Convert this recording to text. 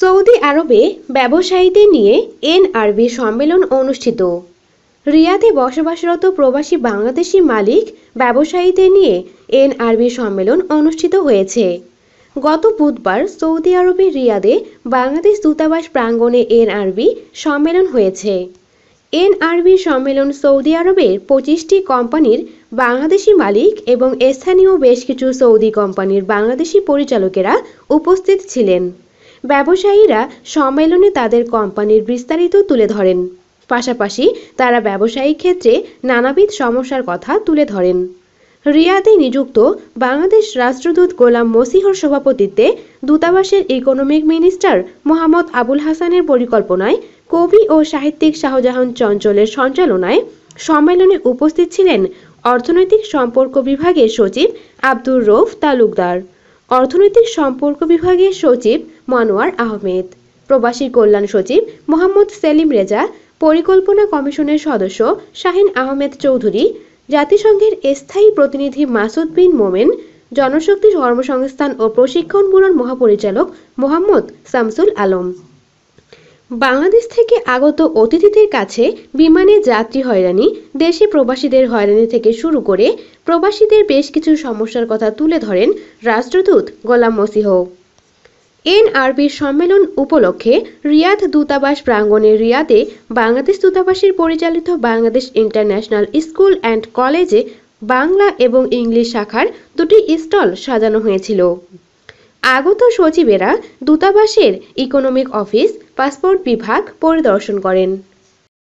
Saudi আরবে ব্যবসায়ীদের নিয়ে এনআরবি সম্মেলন অনুষ্ঠিত রিয়াদে বসবাসরত প্রবাসী বাংলাদেশি মালিক ব্যবসায়ীদের নিয়ে এনআরবি সম্মেলন অনুষ্ঠিত হয়েছে গত বুধবার সৌদি আরবের রিয়াদে বাংলাদেশ দূতাবাস প্রাঙ্গণে এনআরবি সম্মেলন হয়েছে এনআরবি সম্মেলন সৌদি আরবের পঁচিশটি কোম্পানির বাংলাদেশি মালিক এবং স্থানীয় বেশ কিছু সৌদি কোম্পানির বাংলাদেশি পরিচালকেরা উপস্থিত ছিলেন ব্যবসায়ীরা সম্মেলনে তাদের কোম্পানির বিস্তারিত তুলে ধরেন পাশাপাশি তারা ব্যবসায়িক ক্ষেত্রে নানাবিধ সমস্যার কথা তুলে ধরেন রিয়াদে নিযুক্ত বাংলাদেশ রাষ্ট্রদূত গোলাম মসিহর সভাপতিত্বে দূতাবাসের ইকোনমিক মিনিস্টার মোহাম্মদ আবুল হাসানের পরিকল্পনায় কবি ও সাহিত্যিক শাহজাহান চঞ্চলের সঞ্চালনায় সম্মেলনে উপস্থিত ছিলেন অর্থনৈতিক সম্পর্ক বিভাগের সচিব আব্দুর রৌফ তালুকদার অর্থনৈতিক সম্পর্ক বিভাগের সচিব মানোয়ার আহমেদ প্রবাসী কল্যাণ সচিব মোহাম্মদ সেলিম রেজা পরিকল্পনা কমিশনের সদস্য শাহিন আহমেদ চৌধুরী জাতিসংঘের স্থায়ী প্রতিনিধি মাসুদ বিন মোমেন জনশক্তি কর্মসংস্থান ও প্রশিক্ষণ ব্যুরোর মহাপরিচালক মোহাম্মদ শামসুল আলম বাংলাদেশ থেকে আগত অতিথিদের কাছে বিমানে যাত্রী হয়রানি দেশে প্রবাসীদের হয়রানি থেকে শুরু করে প্রবাসীদের বেশ কিছু সমস্যার কথা তুলে ধরেন রাষ্ট্রদূত গোলাম মসিহ এনআরবির সম্মেলন উপলক্ষে রিয়াদ দূতাবাস প্রাঙ্গণে রিয়াদে বাংলাদেশ দূতাবাসের পরিচালিত বাংলাদেশ ইন্টারন্যাশনাল স্কুল অ্যান্ড কলেজে বাংলা এবং ইংলিশ শাখার দুটি স্টল সাজানো হয়েছিল আগত সচিবেরা দূতাবাসের ইকোনমিক অফিস পাসপোর্ট বিভাগ পরিদর্শন করেন